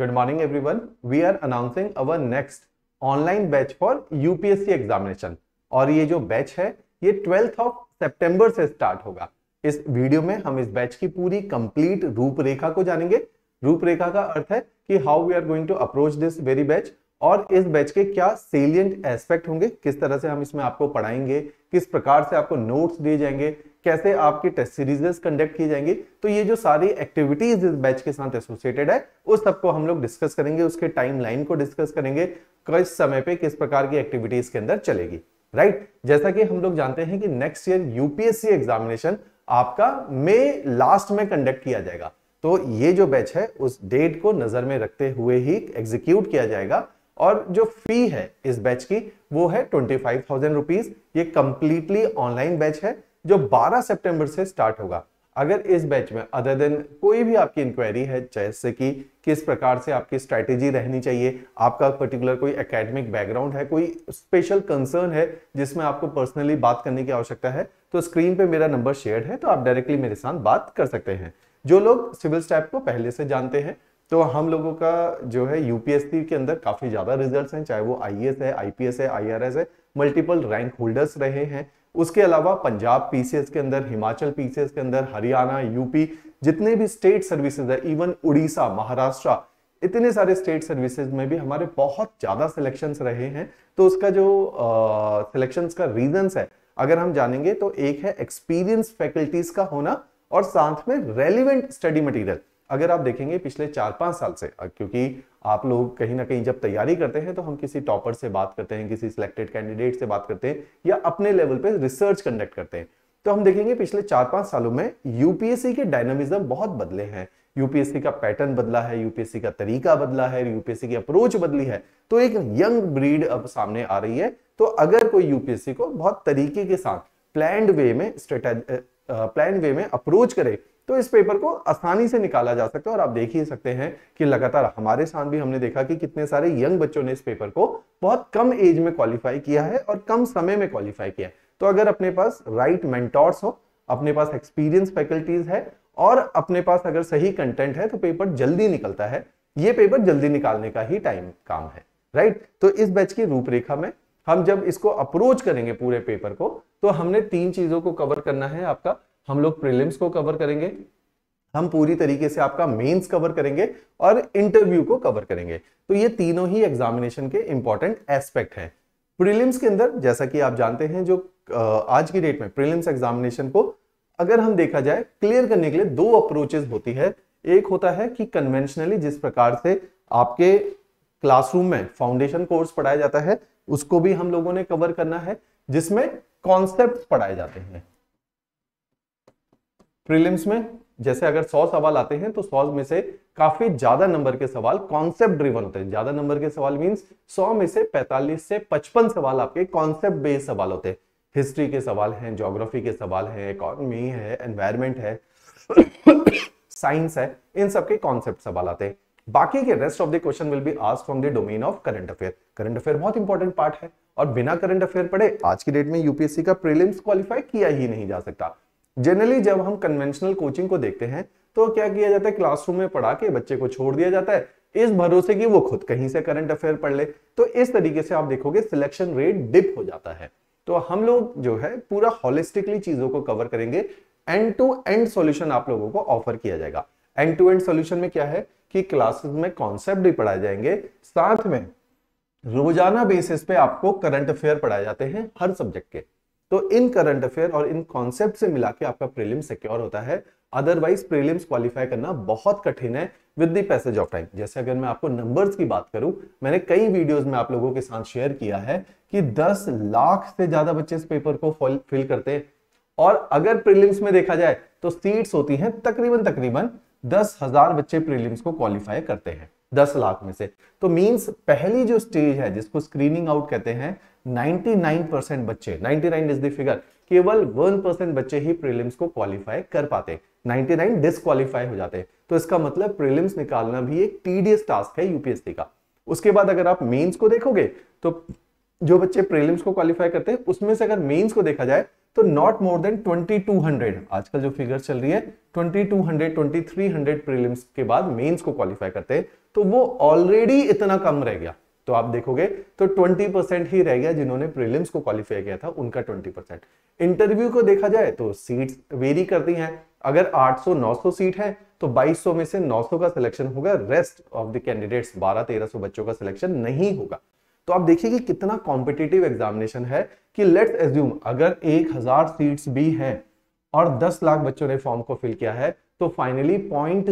good morning everyone we are announcing our next online batch for UPSC examination और ये जो batch है ये ट्वेल्थ ऑफ सेप्टेम्बर से स्टार्ट होगा इस वीडियो में हम इस बैच की पूरी कंप्लीट रूपरेखा को जानेंगे रूपरेखा का अर्थ है कि how we are going to approach this very batch और इस बैच के क्या सेलियंट एस्पेक्ट होंगे किस तरह से हम इसमें आपको पढ़ाएंगे किस प्रकार से आपको नोट्स दिए जाएंगे कैसे आपकी टेस्ट सीरीजेस कंडक्ट की जाएंगी तो ये जो सारी एक्टिविटीज इस बैच के साथ एसोसिएटेड है उस सबको हम लोग डिस्कस करेंगे उसके टाइम लाइन को डिस्कस करेंगे किस समय पे किस प्रकार की एक्टिविटीज के अंदर चलेगी राइट right? जैसा कि हम लोग जानते हैं कि नेक्स्ट ईयर यूपीएससी एग्जामिनेशन आपका मे लास्ट में कंडक्ट किया जाएगा तो ये जो बैच है उस डेट को नजर में रखते हुए ही एग्जीक्यूट किया जाएगा और जो फी है इस बैच की वो है ट्वेंटी फाइव थाउजेंड रुपीज ये कंप्लीटली ऑनलाइन बैच है जो 12 सितंबर से स्टार्ट होगा अगर इस बैच में अदर देन कोई भी आपकी इंक्वायरी है जैसे कि किस प्रकार से आपकी स्ट्रैटेजी रहनी चाहिए आपका पर्टिकुलर कोई एकेडमिक बैकग्राउंड है कोई स्पेशल कंसर्न है जिसमें आपको पर्सनली बात करने की आवश्यकता है तो स्क्रीन पे मेरा नंबर शेयर है तो आप डायरेक्टली मेरे साथ बात कर सकते हैं जो लोग सिविल स्टैप को पहले से जानते हैं तो हम लोगों का जो है यूपीएससी के अंदर काफी ज्यादा रिजल्ट हैं चाहे वो आई e है आईपीएस है आई है मल्टीपल रैंक होल्डर्स रहे हैं उसके अलावा पंजाब पीसीएस के अंदर हिमाचल पीसीएस के अंदर हरियाणा यूपी जितने भी स्टेट सर्विसेज है इवन उड़ीसा महाराष्ट्र इतने सारे स्टेट सर्विसेज में भी हमारे बहुत ज़्यादा सिलेक्शंस रहे हैं तो उसका जो सिलेक्शंस का रीजंस है अगर हम जानेंगे तो एक है एक्सपीरियंस फैकल्टीज का होना और साथ में रेलिवेंट स्टडी मटेरियल अगर आप देखेंगे पिछले चार पांच साल से क्योंकि आप लोग कहीं ना कहीं जब तैयारी करते हैं तो हम किसी टॉपर से बात करते हैं किसी सिलेक्टेड कैंडिडेट से बात करते हैं या अपने लेवल पे रिसर्च कंडक्ट करते हैं तो हम देखेंगे पिछले चार पांच सालों में यूपीएससी के डायनामिज्म बहुत बदले हैं यूपीएससी का पैटर्न बदला है यूपीएससी का तरीका बदला है यूपीएससी की अप्रोच बदली है तो एक यंग ब्रीड अब सामने आ रही है तो अगर कोई यूपीएससी को बहुत तरीके के साथ प्लैंड वे में स्ट्रेटेज प्लान वे में अप्रोच करे तो इस पेपर को आसानी से निकाला जा सकता है और आप देख ही सकते हैं कि लगातार हमारे साथ भी हमने देखा कि कितने सारे यंग बच्चों ने इस पेपर को बहुत कम एज में क्वालिफाई किया है और कम समय में क्वालिफाई किया है तो अगर अपने पास राइट मेंटोर्स हो अपने पास एक्सपीरियंस फैकल्टीज है और अपने पास अगर सही कंटेंट है तो पेपर जल्दी निकलता है ये पेपर जल्दी निकालने का ही टाइम काम है राइट तो इस बैच की रूपरेखा में हम जब इसको अप्रोच करेंगे पूरे पेपर को तो हमने तीन चीजों को कवर करना है आपका हम लोग प्रीलिम्स को कवर करेंगे हम पूरी तरीके से आपका मेंस कवर करेंगे और इंटरव्यू को कवर करेंगे तो ये तीनों ही एग्जामिनेशन के इंपॉर्टेंट एस्पेक्ट हैं प्रीलिम्स के अंदर जैसा कि आप जानते हैं जो आज की डेट में प्रीलिम्स एग्जामिनेशन को अगर हम देखा जाए क्लियर करने के लिए दो अप्रोचेस होती है एक होता है कि कन्वेंशनली जिस प्रकार से आपके क्लासरूम में फाउंडेशन कोर्स पढ़ाया जाता है उसको भी हम लोगों ने कवर करना है जिसमें कॉन्सेप्ट पढ़ाए जाते हैं प्रीलिम्स में जैसे अगर 100 सवाल आते हैं तो 100 में से काफी ज्यादा नंबर के सवाल कॉन्सेप्ट ड्रिवन होते हैं ज्यादा नंबर के सवाल मीन्स 100 में से 45 से 55 सवाल आपके कॉन्सेप्ट बेस्ड सवाल होते हैं हिस्ट्री के सवाल हैं जोग्राफी के सवाल हैं इकोनॉमी है एनवायरमेंट है साइंस है इन सबके कॉन्सेप्ट सवाल आते हैं बाकी के rest of the question will be ask from the domain of current affair current affair बहुत इंपॉर्टेंट पार्ट है और बिना करंट अफेयर पढ़े आज की डेट में यूपीएससी का प्रीलिम्स क्वालिफाई किया ही नहीं जा सकता जनरली जब हम कन्वेंशनल कोचिंग को देखते हैं तो क्या किया जाता है क्लासरूम में पढ़ा के बच्चे को छोड़ दिया जाता है इस भरोसे की वो खुद कहीं से करंट अफेयर पढ़ ले तो इस तरीके से आप देखोगे सिलेक्शन रेट डिप हो जाता है तो हम लोग जो है पूरा हॉलिस्टिकली चीजों को कवर करेंगे एंड टू एंड सॉल्यूशन आप लोगों को ऑफर किया जाएगा एंड टू एंड सॉल्यूशन में क्या है कि क्लासेस में कॉन्सेप्ट भी पढ़ाए जाएंगे साथ में रोजाना बेसिस पे आपको करंट अफेयर पढ़ाए जाते हैं हर सब्जेक्ट के तो इन करंट अफेयर और इन कॉन्सेप्ट से मिला के आपका प्रीलिम सिक्योर होता है अदरवाइज प्रीलिम्स क्वालिफाई करना बहुत कठिन है with the passage of time जैसे अगर मैं आपको नंबर्स की बात करूं मैंने कई वीडियोस में आप लोगों के साथ शेयर किया है कि 10 लाख से ज्यादा बच्चे इस पेपर को फिल करते हैं और अगर प्रीलिम्स में देखा जाए तो सीट्स होती हैं तकरीबन तकरीबन दस हजार बच्चे प्रीलिम्स को क्वालिफाई करते हैं दस लाख में से तो मींस पहली जो स्टेज है जिसको स्क्रीनिंग आउट कहते हैं 99% बच्चे 99 इज द फिगर केवल 1% बच्चे ही प्रीलिम्स को क्वालिफाई कर पाते 99 डिसक्वालीफाई हो जाते तो इसका मतलब प्रीलिम्स निकालना भी एक टीडीएस टास्क है यूपीएससी का उसके बाद अगर आप मेंस को देखोगे तो जो बच्चे प्रीलिम्स को क्वालिफाई करते हैं उसमें से अगर मेंस को देखा जाए तो नॉट मोर देन 2200 आजकल जो फिगर चल रही है 2200 2300 प्रीलिम्स के बाद मेंस को क्वालिफाई करते हैं तो वो ऑलरेडी इतना कम रह गया तो आप देखोगे तो 20 ही रह गया जिन्होंने प्रीलिम्स को क्वालिफाई किया था उनका 20 इंटरव्यू को देखा जाए तो सीट्स वेरी करती हैं अगर 800-900 सीट है तो 2200 में से 900 का सिलेक्शन होगा रेस्ट ऑफ द कैंडिडेट्स 12-1300 बच्चों का सिलेक्शन नहीं होगा तो आप देखिए कि कितना कॉम्पिटेटिव एग्जामिनेशन है कि लेट्स एज्यूम अगर एक सीट्स भी हैं और दस लाख बच्चों ने फॉर्म को फिल किया है तो फाइनली पॉइंट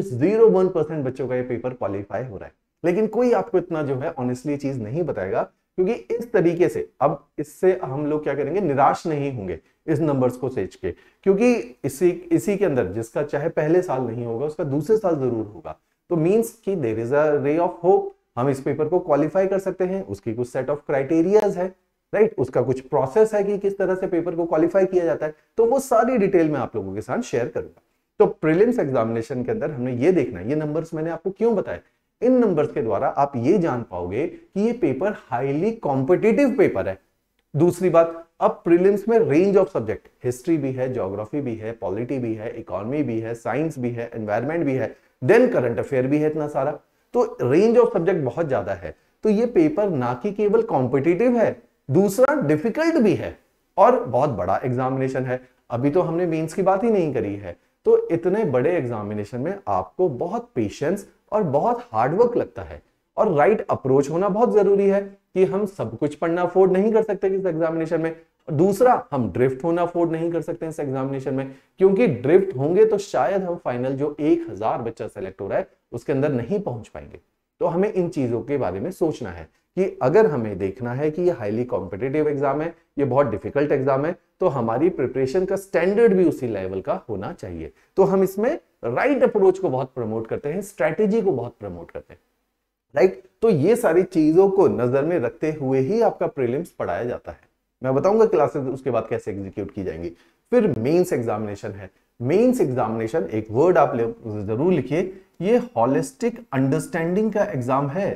बच्चों का ये पेपर क्वालिफाई हो रहा है लेकिन कोई आपको इतना जो है ऑनेस्टली चीज नहीं बताएगा क्योंकि इस तरीके से अब इससे हम लोग क्या करेंगे निराश नहीं होंगे इस नंबर्स को सेच के क्योंकि इसी इसी के अंदर जिसका चाहे पहले साल नहीं होगा उसका दूसरे साल जरूर होगा तो मींस कि there is a ray of hope हम इस पेपर को क्वालिफाई कर सकते हैं उसकी कुछ सेट ऑफ क्राइटेरियाज है राइट right? उसका कुछ प्रोसेस है कि किस तरह से पेपर को क्वालिफाई किया जाता है तो वो सारी डिटेल में आप लोगों के साथ शेयर करूंगा तो प्रिलिम्स एग्जामिनेशन के अंदर हमने ये देखना है ये नंबर्स मैंने आपको क्यों बताया इन नंबर्स के द्वारा आप ये जान पाओगे कि ये पेपर हाईली कॉम्पिटेटिव पेपर है दूसरी बात अब प्रीलिम्स में रेंज ऑफ सब्जेक्ट हिस्ट्री भी है ज्योग्राफी भी है पॉलिटी भी है इकोनॉमी भी है साइंस भी है एनवायरमेंट भी है देन करंट अफेयर भी है इतना सारा तो रेंज ऑफ सब्जेक्ट बहुत ज्यादा है तो ये पेपर ना कि केवल कॉम्पिटिटिव है दूसरा डिफिकल्ट भी है और बहुत बड़ा एग्जामिनेशन है अभी तो हमने मेंस की बात ही नहीं करी है तो इतने बड़े एग्जामिनेशन में आपको बहुत पेशेंस और बहुत हार्डवर्क लगता है और राइट right अप्रोच होना बहुत जरूरी है कि हम सब कुछ पढ़ना अफोर्ड नहीं कर सकते इस एग्जामिनेशन में और दूसरा हम ड्रिफ्ट होना अफोर्ड नहीं कर सकते इस एग्जामिनेशन में क्योंकि ड्रिफ्ट होंगे तो शायद हम फाइनल जो एक हजार बच्चा सेलेक्ट हो रहा है उसके अंदर नहीं पहुंच पाएंगे तो हमें इन चीजों के बारे में सोचना है कि अगर हमें देखना है कि ये हाईली कॉम्पिटेटिव एग्जाम है ये बहुत डिफिकल्ट एग्जाम है तो हमारी प्रिपरेशन का स्टैंडर्ड भी उसी लेवल का होना चाहिए तो हम इसमें राइट right अप्रोच को बहुत प्रमोट करते हैं स्ट्रैटेजी को बहुत प्रमोट करते हैं राइट right? तो ये सारी चीजों को नजर में रखते हुए ही आपका प्रीलिम्स पढ़ाया जाता है मैं बताऊंगा क्लासेस उसके बाद कैसे एग्जीक्यूट की जाएंगी फिर मेंस एग्जामिनेशन है मेंस एग्जामिनेशन एक वर्ड आप जरूर लिखिए ये हॉलिस्टिक अंडरस्टैंडिंग का एग्जाम है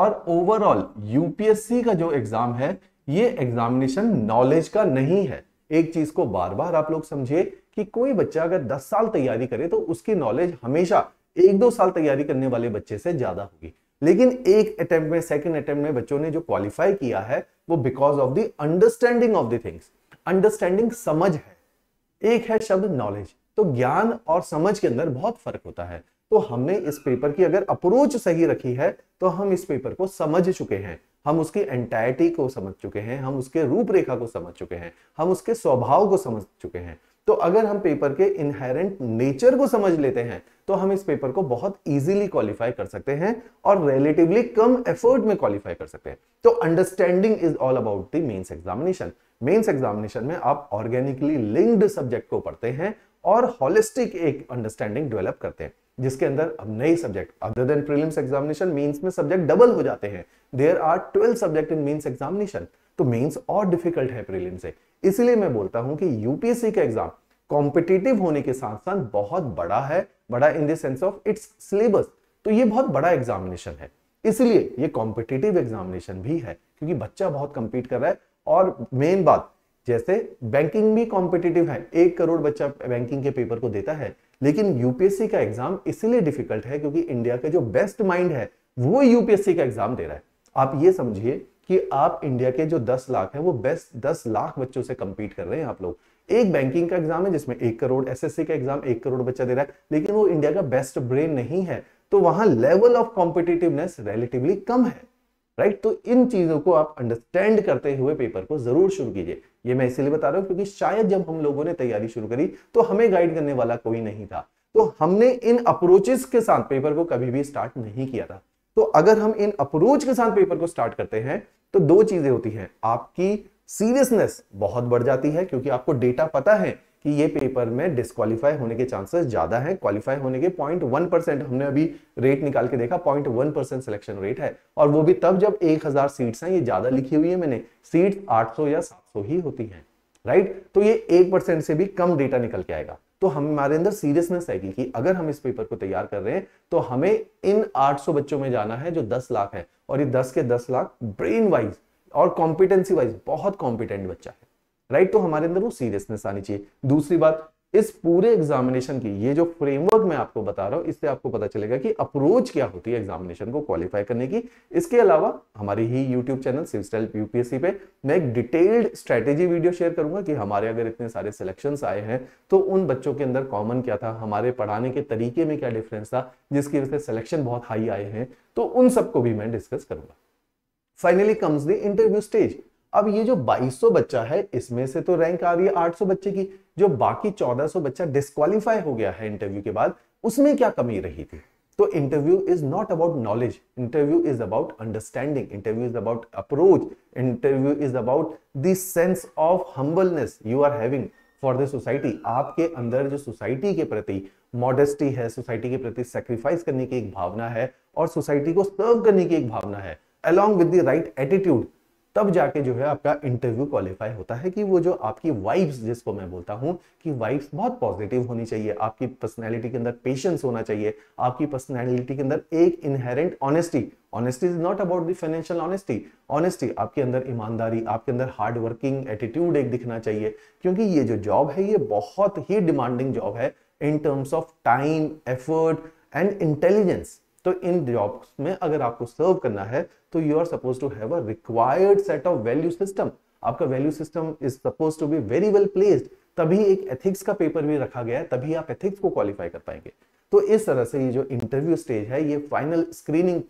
और ओवरऑल यूपीएससी का जो एग्जाम है ये एग्जामिनेशन नॉलेज का नहीं है एक चीज को बार बार आप लोग समझिए कि कोई बच्चा अगर दस साल तैयारी करे तो उसकी नॉलेज हमेशा एक दो साल तैयारी करने वाले बच्चे से ज्यादा होगी लेकिन एक अटेम्प्ट में सेकेंड अटेम्प्ट में बच्चों ने जो क्वालिफाई किया है वो because of the understanding of the things understanding समझ है एक है शब्द नॉलेज तो ज्ञान और समझ के अंदर बहुत फर्क होता है तो हमने इस पेपर की अगर अप्रोच सही रखी है तो हम इस पेपर को समझ चुके हैं हम उसकी एंटायटी को समझ चुके हैं हम उसके रूपरेखा को समझ चुके हैं हम उसके स्वभाव को समझ चुके हैं तो अगर हम पेपर के इनहेरेंट नेचर को समझ लेते हैं तो हम इस पेपर को बहुत इजीली क्वालिफाई कर सकते हैं और रिलेटिवली कम एफर्ट में क्वालिफाई कर सकते हैं तो understanding is all about the mains examination mains examination में आप ऑर्गेनिकली लिंक्ड सब्जेक्ट को पढ़ते हैं और होलिस्टिक एक अंडरस्टैंडिंग डेवलप करते हैं जिसके अंदर अब नए subject other than prelims examination mains में सब्जेक्ट डबल हो जाते हैं there are 12 subject in mains examination तो मेंस और डिफिकल्ट है प्रीलिम्स से इसलिए मैं बोलता हूं कि यूपीएससी का एग्जाम कॉम्पिटेटिव होने के साथ साथ बहुत बड़ा है बड़ा in terms of its syllabus तो ये बहुत बड़ा एग्जामिनेशन है इसलिए ये कॉम्पिटेटिव एग्जामिनेशन भी है क्योंकि बच्चा बहुत कंपीट कर रहा है और मेन बात जैसे बैंकिंग भी कॉम्पिटेटिव है एक करोड़ बच्चा बैंकिंग के पेपर को देता है लेकिन यूपीएससी का एग्जाम इसलिए डिफिकल्ट है क्योंकि इंडिया का जो बेस्ट माइंड है वो यूपीएससी का एग्जाम दे रहा है आप ये समझिए कि आप इंडिया के जो 10 लाख हैं वो बेस्ट 10 लाख बच्चों से कम्पीट कर रहे हैं आप लोग एक बैंकिंग का एग्जाम है जिसमें एक करोड़ एसएससी का एग्जाम एक करोड़ बच्चा दे रहा है लेकिन वो इंडिया का बेस्ट ब्रेन नहीं है तो वहां लेवल ऑफ कॉम्पिटेटिवनेस रिलेटिवली कम है राइट तो इन चीजों को आप अंडरस्टैंड करते हुए पेपर को जरूर शुरू कीजिए ये मैं इसीलिए बता रहा हूं क्योंकि शायद जब हम लोगों ने तैयारी शुरू करी तो हमें गाइड करने वाला कोई नहीं था तो हमने इन अप्रोचेस के साथ पेपर को कभी भी स्टार्ट नहीं किया था तो अगर हम इन अप्रोच के साथ पेपर को स्टार्ट करते हैं तो दो चीजें होती है आपकी सीरियसनेस बहुत बढ़ जाती है क्योंकि आपको डेटा पता है कि ये पेपर में डिस्कालीफाई होने के चांसेस ज्यादा हैं क्वालिफाई होने के पॉइंट वन परसेंट हमने अभी रेट निकाल के देखा point one percent selection rate है और वो भी तब जब एक हजार सीट्स हैं ये ज्यादा लिखी हुई है मैंने सीट्स 800 या 700 ही होती हैं राइट तो ये एक परसेंट से भी कम डेटा निकल के आएगा तो हमारे अंदर सीरियसनेस है कि अगर हम इस पेपर को तैयार कर रहे हैं तो हमें इन 800 बच्चों में जाना है जो 10 लाख है और ये 10 के 10 लाख ब्रेन वाइज और कॉम्पिटेंसी वाइज बहुत कॉम्पिटेंट बच्चा है राइट तो हमारे अंदर वो सीरियसनेस आनी चाहिए दूसरी बात इस पूरे एग्जामिनेशन की ये जो फ्रेमवर्क मैं आपको बता रहा हूं इससे आपको पता चलेगा कि अप्रोच क्या होती है एग्जामिनेशन को क्वालिफाई करने की इसके अलावा हमारी ही YouTube channel Civil Style UPSC पे मैं एक डिटेल्ड स्ट्रेटेजी वीडियो शेयर करूंगा कि हमारे अगर इतने सारे सिलेक्शन आए हैं तो उन बच्चों के अंदर कॉमन क्या था हमारे पढ़ाने के तरीके में क्या डिफरेंस था जिसकी वजह से सिलेक्शन बहुत हाई आए हैं तो उन सबको भी मैं डिस्कस करूंगा finally comes the interview stage अब ये जो 2200 बच्चा है इसमें से तो रैंक आ रही है 800 बच्चे की जो बाकी 1400 बच्चा डिस्कालीफाई हो गया है इंटरव्यू के बाद उसमें क्या कमी रही थी तो interview is not about knowledge interview is about understanding interview is about approach interview is about this sense of humbleness you are having for the society आपके अंदर जो सोसाइटी के प्रति मॉडेस्टी है सोसाइटी के प्रति सेक्रीफाइस करने की एक भावना है और सोसाइटी को सर्व करने की एक भावना है अलॉन्ग विद राइट एटीट्यूड तब जाके जो है आपका इंटरव्यू क्वालिफाई होता है कि वो जो आपकी वाइब्स जिसको मैं बोलता हूँ कि वाइब्स बहुत पॉजिटिव होनी चाहिए आपकी पर्सनैलिटी के अंदर पेशेंस होना चाहिए आपकी पर्सनैलिटी के अंदर एक inherent honesty honesty is not about the financial honesty honesty आपके अंदर ईमानदारी आपके अंदर हार्ड वर्किंग एटीट्यूड एक दिखना चाहिए क्योंकि ये जो जॉब है ये बहुत ही डिमांडिंग जॉब है in terms of time effort and intelligence तो इन जॉब्स में अगर आपको सर्व करना है तो you are suppose to have a required set of value system आपका value system is suppose to be very well placed तभी एक एथिक्स का पेपर भी रखा गया है तभी आप एथिक्स को क्वालिफाई कर पाएंगे तो इस तरह से ये जो इंटरव्यू स्टेज है ये फाइनल स्क्रीनिंग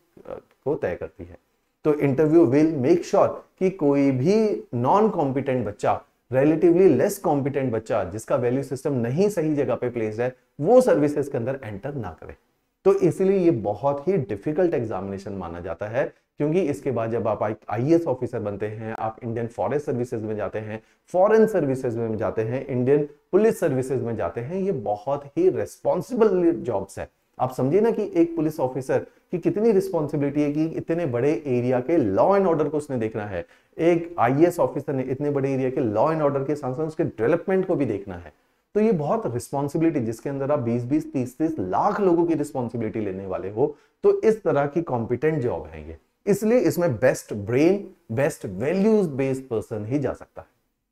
को तय करती है तो इंटरव्यू विल मेक श्योर कि कोई भी नॉन कॉम्पिटेंट बच्चा रिलेटिवली लेस कॉम्पिटेंट बच्चा जिसका वैल्यू सिस्टम नहीं सही जगह पे प्लेस है वो सर्विसेज के अंदर एंटर ना करे तो इसलिए ये बहुत ही डिफिकल्ट एग्जामिनेशन माना जाता है क्योंकि इसके बाद जब आप आई एस ऑफिसर e बनते हैं आप इंडियन फॉरेस्ट सर्विसेज में जाते हैं फॉरेन सर्विसेज में जाते हैं इंडियन पुलिस सर्विसेज में जाते हैं ये बहुत ही रेस्पॉन्सिबल जॉब्स है आप समझिए ना कि एक पुलिस ऑफिसर की कितनी रिस्पॉन्सिबिलिटी है कि इतने बड़े एरिया के लॉ एंड ऑर्डर को उसने देखना है एक आई ऑफिसर e ने इतने बड़े एरिया के लॉ एंड ऑर्डर के साथ साथ उसके डेवलपमेंट को भी देखना है तो ये बहुत रिस्पॉन्सिबिलिटी जिसके अंदर आप 20 20 30 30 लाख लोगों की रिस्पॉन्सिबिलिटी लेने वाले हो तो इस तरह की कॉम्पिटेंट जॉब है ये इसलिए इसमें best brain best values based person ही जा सकता है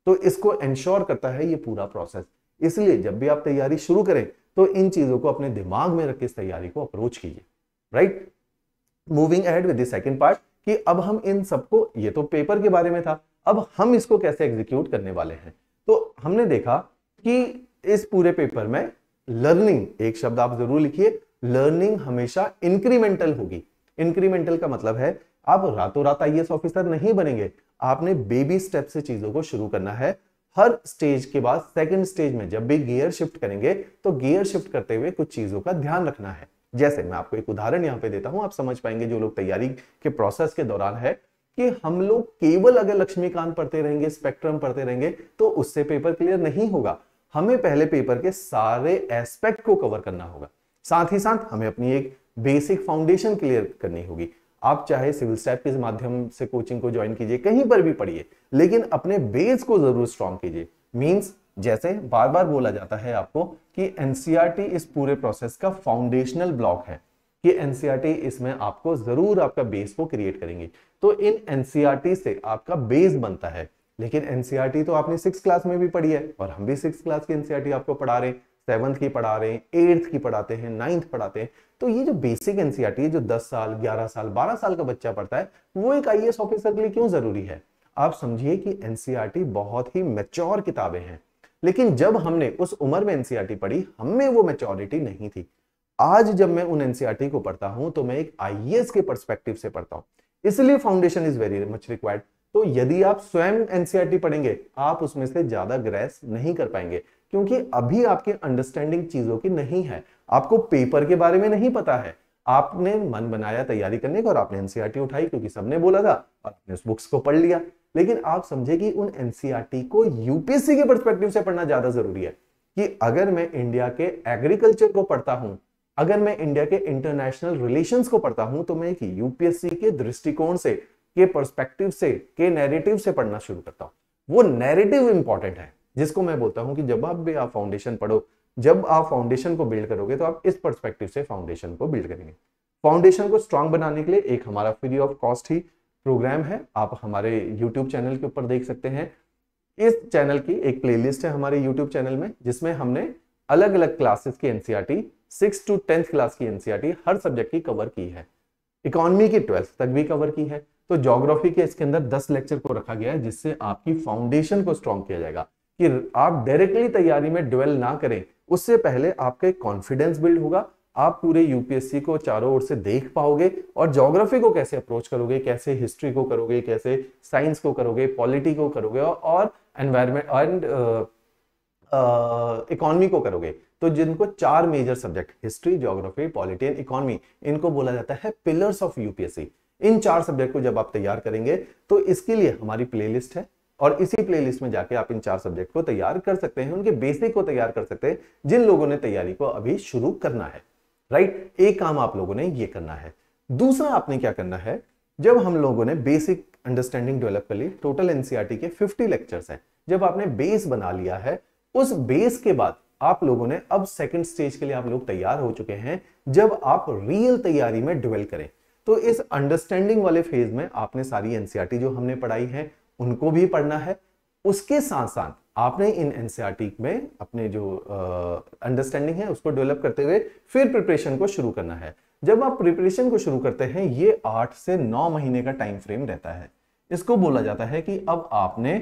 तो इसको एंश्योर करता है ये पूरा प्रोसेस इसलिए जब भी आप तैयारी शुरू करें तो इन चीजों को अपने दिमाग में रख के इस तैयारी को अप्रोच कीजिए right moving ahead with second part कि अब हम इन सबको ये तो पेपर के बारे में था अब हम इसको कैसे एग्जीक्यूट करने वाले हैं तो हमने देखा कि इस पूरे पेपर में लर्निंग एक शब्द आप जरूर लिखिए लर्निंग हमेशा इंक्रीमेंटल होगी इंक्रीमेंटल का मतलब है आप रातों रात आई ऑफिसर नहीं बनेंगे आपने बेबी स्टेप से चीजों को शुरू करना है हर स्टेज के बाद सेकंड स्टेज में जब भी गियर शिफ्ट करेंगे तो गियर शिफ्ट करते हुए कुछ चीजों का ध्यान रखना है जैसे मैं आपको एक उदाहरण यहां पे देता हूं आप समझ पाएंगे जो लोग तैयारी के प्रोसेस के दौरान है कि हम लोग केवल अगर लक्ष्मीकांत पढ़ते रहेंगे स्पेक्ट्रम पढ़ते रहेंगे तो उससे पेपर क्लियर नहीं होगा हमें पहले पेपर के सारे एस्पेक्ट को कवर करना होगा साथ ही साथ हमें अपनी एक बेसिक फाउंडेशन क्लियर करनी होगी आप चाहे सिविल स्टेप के माध्यम से कोचिंग को ज्वाइन कीजिए कहीं पर भी पढ़िए लेकिन अपने बेस को जरूर स्ट्रॉन्ग कीजिए मीन्स जैसे बार बार बोला जाता है आपको कि एनसीआरटी e इस पूरे प्रोसेस का फाउंडेशनल ब्लॉक है कि एनसीआरटी e इसमें आपको जरूर आपका बेस को क्रिएट करेंगे तो इन एनसीआरटी e से आपका बेस बनता है लेकिन एनसीईआरटी e तो आपने सिक्स क्लास में भी पढ़ी है और हम भी सिक्स क्लास की एनसीईआरटी आपको पढ़ा रहे हैं सेवंथ की पढ़ा रहे हैं एट्थ की पढ़ाते हैं नाइन्थ पढ़ाते हैं तो ये जो बेसिक एनसीईआरटी e है जो 10 साल 11 साल 12 साल का बच्चा पढ़ता है वो एक आई ऑफिसर के लिए क्यों जरूरी है आप समझिए कि एनसीईआरटी e बहुत ही मेच्योर किताबें हैं लेकिन जब हमने उस उम्र में एनसीआरटी पढ़ी हमें वो मेच्योरिटी नहीं थी आज जब मैं उन एनसीआरटी को पढ़ता हूं तो मैं एक आई के परस्पेक्टिव से पढ़ता हूं इसलिए foundation is very much required तो यदि आप स्वयं एनसीआरटी e पढ़ेंगे आप उसमें से ज्यादा ग्रेस नहीं कर पाएंगे क्योंकि अभी आपके अंडरस्टैंडिंग चीजों की नहीं है आपको पेपर के बारे में नहीं पता है आपने मन बनाया तैयारी करने का और आपने एनसीआरटी e उठाई क्योंकि सबने बोला था और आपने उस बुक्स को पढ़ लिया लेकिन आप समझे कि उन एनसीआरटी e को यूपीएससी के परस्पेक्टिव से पढ़ना ज्यादा जरूरी है कि अगर मैं इंडिया के एग्रीकल्चर को पढ़ता हूं अगर मैं इंडिया के इंटरनेशनल रिलेशंस को पढ़ता हूं तो मैं एक यूपीएससी के दृष्टिकोण से के परस्पेक्टिव से के नैरेटिव से पढ़ना शुरू करता हूँ वो नैरेटिव इंपॉर्टेंट है जिसको मैं बोलता हूँ कि जब आप भी आप फाउंडेशन पढ़ो जब आप फाउंडेशन को बिल्ड करोगे तो आप इस परस्पेक्टिव से फाउंडेशन को बिल्ड करेंगे फाउंडेशन को स्ट्रांग बनाने के लिए एक हमारा फ्री ऑफ कॉस्ट ही प्रोग्राम है आप हमारे यूट्यूब चैनल के ऊपर देख सकते हैं इस चैनल की एक प्लेलिस्ट है हमारे यूट्यूब चैनल में जिसमें हमने अलग अलग क्लासेस की NCERT six to tenth class की एनसीआरटी e हर सब्जेक्ट की कवर की है इकोनॉमी की ट्वेल्थ तक भी कवर की है तो जोग्राफी के इसके अंदर दस लेक्चर को रखा गया है जिससे आपकी फाउंडेशन को स्ट्रॉन्ग किया जाएगा कि आप डायरेक्टली तैयारी में डिवेल ना करें उससे पहले आपका एक कॉन्फिडेंस बिल्ड होगा आप पूरे यूपीएससी को चारों ओर से देख पाओगे और ज्योग्राफी को कैसे अप्रोच करोगे कैसे हिस्ट्री को करोगे कैसे साइंस को करोगे पॉलिटी को करोगे और एनवायरमेंट एंड इकोनॉमी को करोगे तो जिनको चार major subject history geography polity and economy इनको बोला जाता है पिलर्स ऑफ यूपीएससी इन चार सब्जेक्ट को जब आप तैयार करेंगे तो इसके लिए हमारी प्लेलिस्ट है और इसी प्लेलिस्ट में जाके आप इन चार सब्जेक्ट को तैयार कर सकते हैं उनके बेसिक को तैयार कर सकते हैं जिन लोगों ने तैयारी को अभी शुरू करना है राइट एक काम आप लोगों ने ये करना है दूसरा आपने क्या करना है जब हम लोगों ने बेसिक अंडरस्टैंडिंग डेवलप कर ली टोटल एनसीआरटी e के 50 लेक्चर्स हैं जब आपने बेस बना लिया है उस बेस के बाद आप लोगों ने अब सेकंड स्टेज के लिए आप लोग तैयार हो चुके हैं जब आप रियल तैयारी में डिवेल करें तो इस अंडरस्टैंडिंग वाले फेज में आपने सारी एनसीआरटी e जो हमने पढ़ाई है उनको भी पढ़ना है उसके साथ साथ आपने इन एनसीआरटी e में अपने जो अंडरस्टैंडिंग है उसको डेवलप करते हुए फिर प्रिपरेशन को शुरू करना है जब आप प्रिपरेशन को शुरू करते हैं ये आठ से नौ महीने का टाइम फ्रेम रहता है इसको बोला जाता है कि अब आपने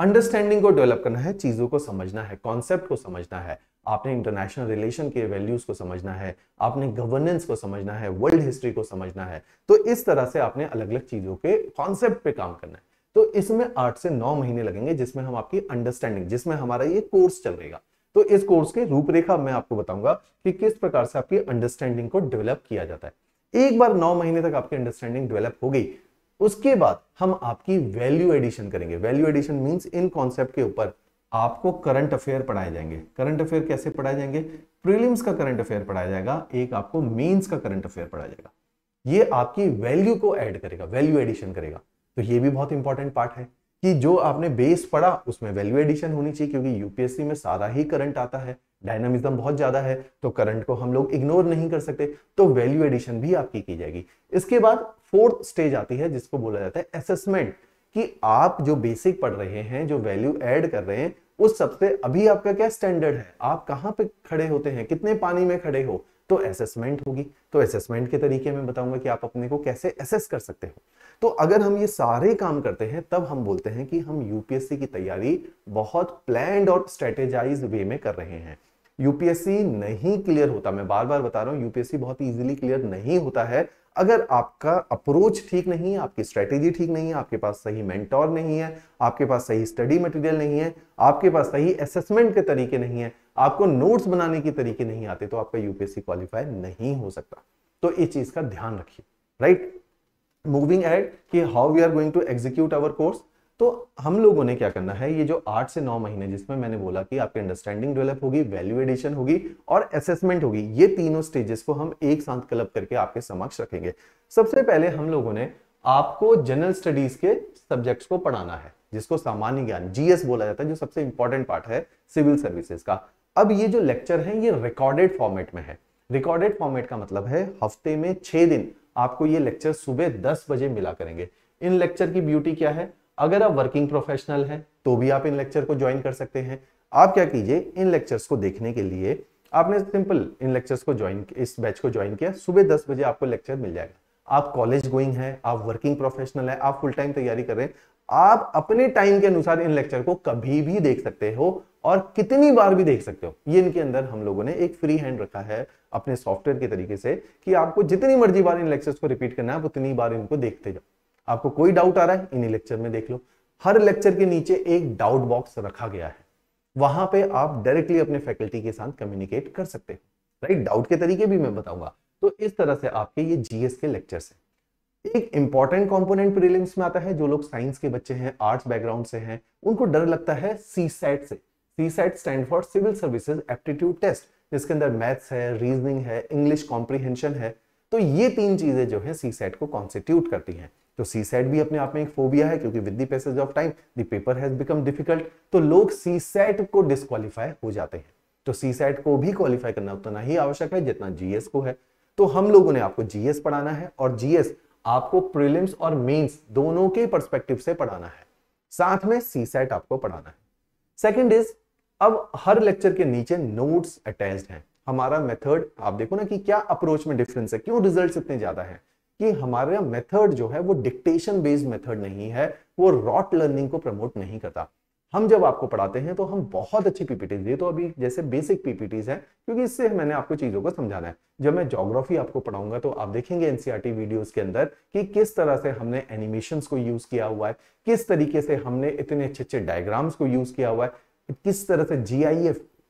अंडरस्टैंडिंग को डेवलप करना है चीजों को समझना है कॉन्सेप्ट को समझना है आपने इंटरनेशनल रिलेशन के वैल्यूज को समझना है आपने गवर्नेंस को समझना है वर्ल्ड हिस्ट्री को समझना है तो इस तरह से आपने अलग अलग चीजों के कॉन्सेप्ट पे काम करना है तो इसमें आठ से नौ महीने लगेंगे जिसमें हम आपकी अंडरस्टैंडिंग जिसमें हमारा ये कोर्स चलेगा तो इस कोर्स के रूपरेखा मैं आपको बताऊंगा कि किस प्रकार से आपकी अंडरस्टैंडिंग को डेवलप किया जाता है एक बार नौ महीने तक आपकी अंडरस्टैंडिंग डेवलप हो गई उसके बाद हम आपकी वैल्यू एडिशन करेंगे वैल्यू एडिशन मीन्स इन कॉन्सेप्ट के ऊपर आपको करंट अफेयर पढ़ाए जाएंगे करंट अफेयर कैसे पढ़ाए जाएंगे प्रीलिम्स का करंट अफेयर पढ़ाया जाएगा एक आपको मेंस का करंट अफेयर पढ़ाया जाएगा ये आपकी वैल्यू को ऐड करेगा वैल्यू एडिशन करेगा तो ये भी बहुत इंपॉर्टेंट पार्ट है कि जो आपने बेस पढ़ा उसमें वैल्यू एडिशन होनी चाहिए क्योंकि यूपीएससी में सारा ही करंट आता है डायनामिज्म बहुत ज्यादा है तो करंट को हम लोग इग्नोर नहीं कर सकते तो वैल्यू एडिशन भी आपकी की जाएगी इसके बाद फोर्थ स्टेज आती है जिसको बोला जाता है असेसमेंट कि आप जो बेसिक पढ़ रहे हैं जो वैल्यू ऐड कर रहे हैं उस सबसे अभी आपका क्या स्टैंडर्ड है आप कहाँ पे खड़े होते हैं कितने पानी में खड़े हो तो असेसमेंट होगी तो असेसमेंट के तरीके में बताऊंगा कि आप अपने को कैसे असेस कर सकते हो तो अगर हम ये सारे काम करते हैं तब हम बोलते हैं कि हम यूपीएससी की तैयारी बहुत प्लैंड और स्ट्रेटेजाइज वे में कर रहे हैं यूपीएससी नहीं क्लियर होता मैं बार बार बता रहा हूँ यूपीएससी बहुत इजीली क्लियर नहीं होता है अगर आपका अप्रोच ठीक नहीं है आपकी स्ट्रेटेजी ठीक नहीं है आपके पास सही मेंटोर नहीं है आपके पास सही स्टडी मटेरियल नहीं है आपके पास सही असेसमेंट के तरीके नहीं है आपको नोट्स बनाने के तरीके नहीं आते तो आपका यूपीएससी क्वालिफाई नहीं हो सकता तो इस चीज का ध्यान रखिए राइट मूविंग एड कि how we are going to execute our course तो हम लोगों ने क्या करना है ये जो आठ से नौ महीने जिसमें मैंने बोला कि आपकी अंडरस्टैंडिंग डेवलप होगी वैल्यू एडिशन होगी और असेसमेंट होगी ये तीनों स्टेजेस को हम एक साथ क्लब करके आपके समक्ष रखेंगे सबसे पहले हम लोगों ने आपको जनरल स्टडीज के सब्जेक्ट्स को पढ़ाना है जिसको सामान्य ज्ञान जीएस बोला जाता है जो सबसे इंपॉर्टेंट पार्ट है सिविल सर्विसेज का अब ये जो लेक्चर है ये रिकॉर्डेड फॉर्मेट में है रिकॉर्डेड फॉर्मेट का मतलब है हफ्ते में छह दिन आपको ये लेक्चर सुबह दस बजे मिला करेंगे इन लेक्चर की ब्यूटी क्या है अगर आप वर्किंग प्रोफेशनल हैं तो भी आप इन लेक्चर को ज्वाइन कर सकते हैं आप क्या कीजिए इन लेक्चर्स को देखने के लिए आपने सिंपल इन लेक्चर्स को ज्वाइन इस बैच को ज्वाइन किया सुबह दस बजे आपको लेक्चर मिल जाएगा आप कॉलेज गोइंग है आप वर्किंग प्रोफेशनल है आप फुल टाइम तैयारी कर रहे हैं आप अपने टाइम के अनुसार इन लेक्चर को कभी भी देख सकते हो और कितनी बार भी देख सकते हो ये इनके अंदर हम लोगों ने एक फ्री हैंड रखा है अपने सॉफ्टवेयर के तरीके से कि आपको जितनी मर्जी बार इन लेक्चर्स को रिपीट करना है आप उतनी बार इनको देखते जाओ आपको कोई डाउट आ रहा है इन्हीं लेक्चर में देख लो हर लेक्चर के नीचे एक डाउट बॉक्स रखा गया है वहां पे आप डायरेक्टली अपने फैकल्टी के साथ कम्युनिकेट कर सकते हो राइट डाउट के तरीके भी मैं बताऊंगा तो इस तरह से आपके ये जीएस के लेक्चर है एक इंपॉर्टेंट कॉम्पोनेंट प्रीलिम्स में आता है जो लोग साइंस के बच्चे हैं आर्ट्स बैकग्राउंड से हैं उनको डर लगता है सी सैट से C SAT stand for civil services aptitude test जिसके अंदर मैथ्स है रीजनिंग है इंग्लिश कॉम्प्रीहेंशन है तो ये तीन चीजें जो है सी सेट को कॉन्स्टिट्यूट करती हैं तो सी सेट भी अपने आप में एक फोबिया है क्योंकि with the passage of time the paper has become difficult तो लोग सी सेट को डिस्कालीफाई हो जाते हैं तो सी सेट को भी क्वालिफाई करना उतना ही आवश्यक है जितना जीएस को है तो हम लोगों ने आपको जीएस पढ़ाना है और जीएस आपको प्रीलिम्स और मेंस दोनों के परस्पेक्टिव से पढ़ाना है साथ में सी सेट आपको पढ़ाना है सेकेंड इज अब हर लेक्चर के नीचे नोट्स अटैच हैं हमारा मेथड आप देखो ना कि क्या अप्रोच में डिफरेंस है क्यों रिजल्ट इतने ज्यादा है कि हमारा मेथड जो है वो डिक्टेशन बेस्ड मेथड नहीं है वो रॉट लर्निंग को प्रमोट नहीं करता हम जब आपको पढ़ाते हैं तो हम बहुत अच्छी पीपीटीज ये तो अभी जैसे बेसिक पीपीटीज है क्योंकि इससे मैंने आपको चीजों को समझाना है जब मैं जोग्राफी आपको पढ़ाऊंगा तो आप देखेंगे एनसीआरटी वीडियोस e के अंदर कि किस तरह से हमने एनिमेशन को यूज किया हुआ है किस तरीके से हमने इतने अच्छे अच्छे डायग्राम्स को यूज किया हुआ है किस तरह से जी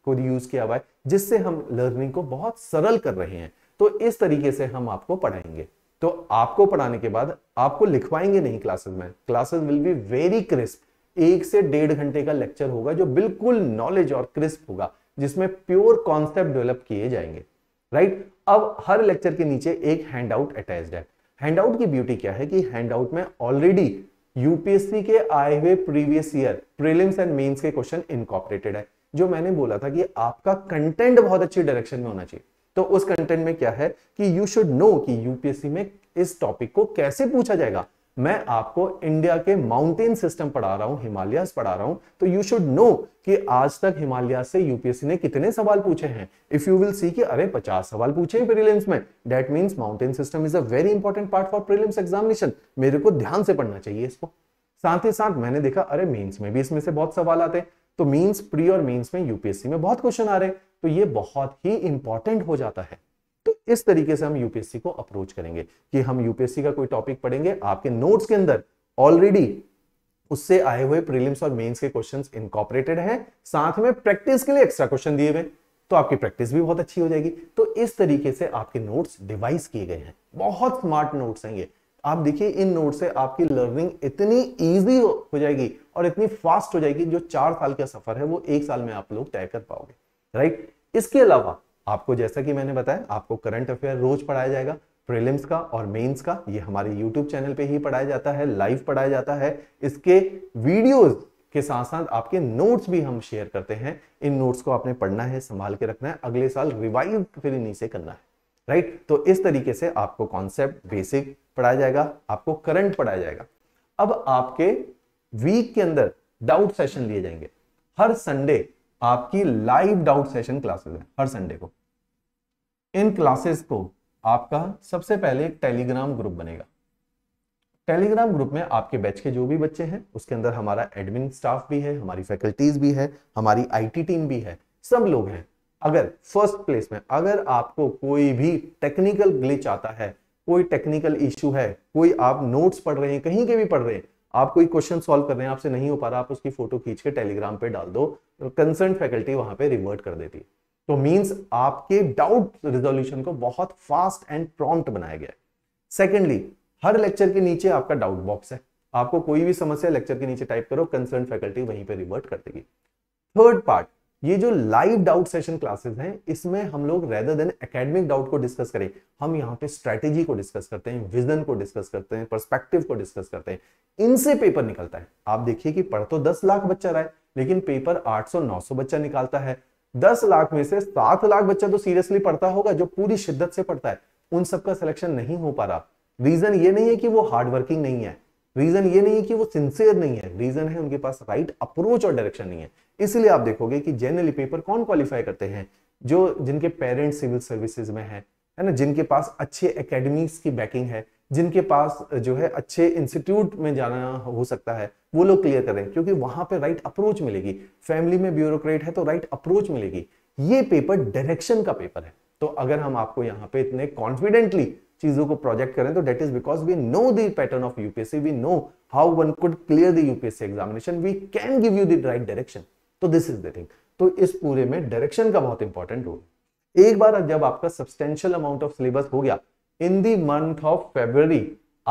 को यूज किया हुआ है जिससे हम लर्निंग को बहुत सरल कर रहे हैं तो इस तरीके से हम आपको पढ़ाएंगे तो आपको पढ़ाने के बाद आपको लिखवाएंगे नहीं क्लासेस में classes will be very crisp एक से डेढ़ घंटे का लेक्चर होगा जो बिल्कुल नॉलेज और क्रिस्प होगा जिसमें प्योर कॉन्सेप्ट डेवलप किए जाएंगे राइट right? अब हर लेक्चर के नीचे एक हैंडआउट अटैच्ड है हैंडआउट की ब्यूटी क्या है कि हैंडआउट में ऑलरेडी यूपीएससी के आए हुए previous year prelims and mains के क्वेश्चन इनकॉपरेटेड है जो मैंने बोला था कि आपका कंटेंट बहुत अच्छी डायरेक्शन में होना चाहिए तो उस कंटेंट में क्या है कि यू शुड नो कि यूपीएससी में इस टॉपिक को कैसे पूछा जाएगा मैं आपको इंडिया के माउंटेन सिस्टम पढ़ा रहा हूं हिमालय पढ़ा रहा हूं तो यू शुड नो कि आज तक हिमालय से यूपीएससी ने कितने सवाल पूछे हैं इफ यू विल सी कि अरे 50 सवाल पूछे हैं प्रीलिम्स में that means mountain system is a very important part for prelims examination मेरे को ध्यान से पढ़ना चाहिए इसको साथ ही साथ मैंने देखा अरे मीन्स में भी इसमें से बहुत सवाल आते हैं तो मीन्स प्री और मीन्स में यूपीएससी में बहुत क्वेश्चन आ रहे हैं तो ये बहुत ही इंपॉर्टेंट हो जाता है तो इस तरीके से हम यूपीएससी को अप्रोच करेंगे कि हम यूपीएससी का कोई टॉपिक पढ़ेंगे आपके नोट्स के अंदर ऑलरेडी उससे आए हुए प्रीलिम्स और मेंस के क्वेश्चंस इनकॉपरेटेड हैं साथ में प्रैक्टिस के लिए एक्स्ट्रा क्वेश्चन दिए हुए तो आपकी प्रैक्टिस भी बहुत अच्छी हो जाएगी तो इस तरीके से आपके नोट्स डिवाइस किए गए हैं बहुत स्मार्ट नोट्स हैं ये आप देखिए इन नोट से आपकी लर्निंग इतनी ईजी हो जाएगी और इतनी फास्ट हो जाएगी जो चार साल का सफर है वो एक साल में आप लोग तय कर पाओगे राइट इसके अलावा आपको जैसा कि मैंने बताया आपको करंट अफेयर रोज पढ़ाया जाएगा प्रीलिम्स का और मेंस का ये हमारे यूट्यूब चैनल पे ही पढ़ाया जाता है लाइव पढ़ाया जाता है इसके वीडियोस के साथ साथ आपके नोट्स भी हम शेयर करते हैं इन नोट्स को आपने पढ़ना है संभाल के रखना है अगले साल रिवाइव फिर इन्हीं से करना है राइट तो इस तरीके से आपको कॉन्सेप्ट बेसिक पढ़ाया जाएगा आपको करंट पढ़ाया जाएगा अब आपके वीक के अंदर डाउट सेशन लिए जाएंगे हर संडे आपकी लाइव डाउट सेशन क्लासेस है हर संडे को इन क्लासेस को आपका सबसे पहले एक टेलीग्राम ग्रुप बनेगा टेलीग्राम ग्रुप में आपके बैच के जो भी बच्चे हैं उसके अंदर हमारा एडमिन स्टाफ भी है हमारी फैकल्टीज भी है हमारी आईटी टीम भी है सब लोग हैं अगर फर्स्ट प्लेस में अगर आपको कोई भी टेक्निकल ग्लिच आता है कोई टेक्निकल इश्यू है कोई आप नोट्स पढ़ रहे हैं कहीं के भी पढ़ रहे हैं आप कोई क्वेश्चन सॉल्व कर रहे हैं आपसे नहीं हो पा रहा आप उसकी फोटो खींच के टेलीग्राम पे डाल दो कंसर्न तो फैकल्टी वहां पे रिवर्ट कर देती है तो मींस आपके डाउट रिजोल्यूशन को बहुत फास्ट एंड प्रॉम्प्ट बनाया गया है सेकेंडली हर लेक्चर के नीचे आपका डाउट बॉक्स है आपको कोई भी समस्या लेक्चर के नीचे टाइप करो कंसर्न फैकल्टी वहीं पर रिवर्ट कर देगी थर्ड पार्ट ये जो लाइव डाउट सेशन क्लासेस हैं इसमें हम लोग रेदर देन एकेडमिक डाउट को डिस्कस करें हम यहाँ पे स्ट्रेटेजी को डिस्कस करते हैं विजन को डिस्कस करते हैं परस्पेक्टिव को डिस्कस करते हैं इनसे पेपर निकलता है आप देखिए कि पढ़ तो दस लाख बच्चा रहा है लेकिन पेपर 800-900 बच्चा निकालता है दस लाख में से सात लाख बच्चा तो सीरियसली पढ़ता होगा जो पूरी शिद्दत से पढ़ता है उन सबका सिलेक्शन नहीं हो पा रहा रीजन ये नहीं है कि वो हार्डवर्किंग नहीं है रीजन ये नहीं है कि वो सिंसियर नहीं है रीजन है उनके पास राइट अप्रोच और डायरेक्शन नहीं है इसलिए आप देखोगे कि जनरली पेपर कौन क्वालिफाई करते हैं जो जिनके पेरेंट्स सिविल सर्विसेज में है है ना जिनके पास अच्छे एकेडमीज की बैकिंग है जिनके पास जो है अच्छे इंस्टीट्यूट में जाना हो सकता है वो लोग क्लियर करें क्योंकि वहां पे राइट अप्रोच मिलेगी फैमिली में ब्यूरोक्रेट है तो राइट अप्रोच मिलेगी ये पेपर डायरेक्शन का पेपर है तो अगर हम आपको यहाँ पे इतने कॉन्फिडेंटली चीजों को प्रोजेक्ट करें तो that is because we know the pattern of UPSC we know how one could clear the UPSC examination we can give you the right direction तो दिस इज द थिंग तो इस पूरे में डायरेक्शन का बहुत इंपॉर्टेंट रोल एक बार जब आपका सब्सटेंशियल अमाउंट ऑफ सिलेबस हो गया in the month of February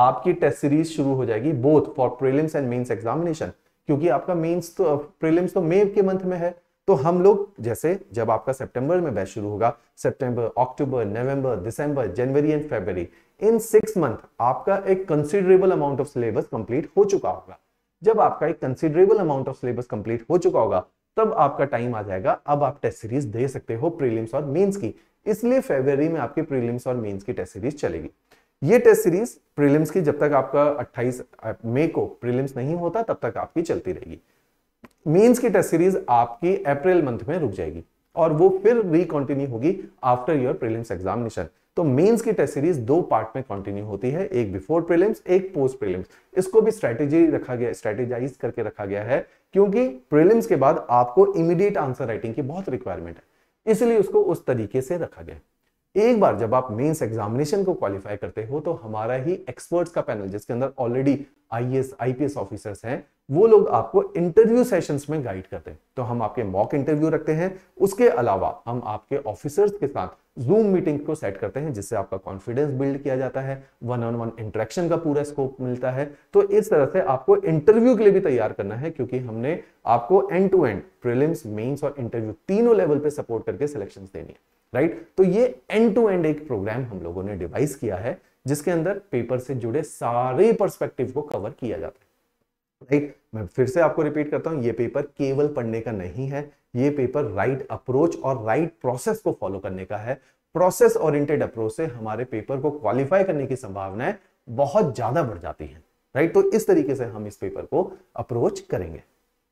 आपकी टेस्ट सीरीज शुरू हो जाएगी both for prelims and mains examination क्योंकि आपका मेंस तो प्रीलिम्स तो मे के मंथ में है तो हम लोग जैसे जब आपका सितंबर में बैच शुरू होगा सितंबर, अक्टूबर नवंबर दिसंबर जनवरी and February in six month आपका एक considerable amount of syllabus complete हो चुका होगा जब आपका एक considerable amount of syllabus complete हो चुका होगा तब आपका टाइम आ जाएगा अब आप टेस्ट सीरीज दे सकते हो प्रीलिम्स और मेंस की इसलिए फेबररी में आपकी प्रीलिम्स और मेंस की टेस्ट सीरीज चलेगी ये टेस्ट सीरीज प्रीलिम्स की जब तक आपका 28 मई को प्रीलिम्स नहीं होता तब तक आपकी चलती रहेगी मेंस की टेस्ट सीरीज आपकी अप्रैल मंथ में रुक जाएगी और वो फिर रिकॉन्टिन्यू होगी आफ्टर योर प्रीलिम्स एग्जामिनेशन तो मेंस की टेस्ट सीरीज दो पार्ट में कंटिन्यू होती है एक बिफोर प्रीलिम्स एक पोस्ट प्रीलिम्स इसको भी स्ट्रेटेजी रखा गया स्ट्रेटेजाइज करके रखा गया है क्योंकि प्रीलिम्स के बाद आपको इमीडिएट आंसर राइटिंग की बहुत रिक्वायरमेंट है इसलिए उसको उस तरीके से रखा गया है एक बार जब आप मेंस एग्जामिनेशन को क्वालिफाई करते हो तो हमारा ही एक्सपर्ट्स का पैनल जिसके अंदर ऑलरेडी आईएएस आईपीएस ऑफिसर्स हैं वो लोग आपको इंटरव्यू सेशंस में गाइड करते हैं तो हम आपके मॉक इंटरव्यू रखते हैं उसके अलावा हम आपके ऑफिसर्स के साथ जूम मीटिंग को सेट करते हैं जिससे आपका कॉन्फिडेंस बिल्ड किया जाता है वन ऑन वन इंटरेक्शन का पूरा स्कोप मिलता है तो इस तरह से आपको इंटरव्यू के लिए भी तैयार करना है क्योंकि हमने आपको end to end prelims mains और इंटरव्यू तीनों लेवल पे सपोर्ट करके सिलेक्शन देनी है राइट right? तो ये एंड टू एंड एक प्रोग्राम हम लोगों ने डिवाइस किया है जिसके अंदर पेपर से जुड़े सारे परस्पेक्टिव को कवर किया जाता है राइट right? मैं फिर से आपको रिपीट करता हूं ये पेपर केवल पढ़ने का नहीं है ये पेपर राइट अप्रोच और राइट प्रोसेस को फॉलो करने का है प्रोसेस ओरिएंटेड अप्रोच से हमारे पेपर को क्वालिफाई करने की संभावनाएं बहुत ज्यादा बढ़ जाती हैं राइट तो इस तरीके से हम इस पेपर को अप्रोच करेंगे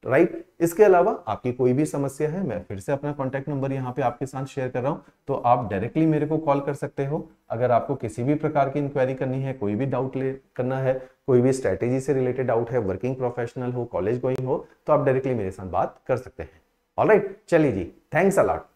राइट right? इसके अलावा आपकी कोई भी समस्या है मैं फिर से अपना कॉन्टैक्ट नंबर यहाँ पे आपके साथ शेयर कर रहा हूँ तो आप डायरेक्टली मेरे को कॉल कर सकते हो अगर आपको किसी भी प्रकार की इंक्वायरी करनी है कोई भी डाउट ले करना है कोई भी स्ट्रैटेजी से रिलेटेड डाउट है वर्किंग प्रोफेशनल हो कॉलेज गोइंग हो तो आप डायरेक्टली मेरे साथ बात कर सकते हैं ऑल राइट चलिए जी थैंक्स अलॉट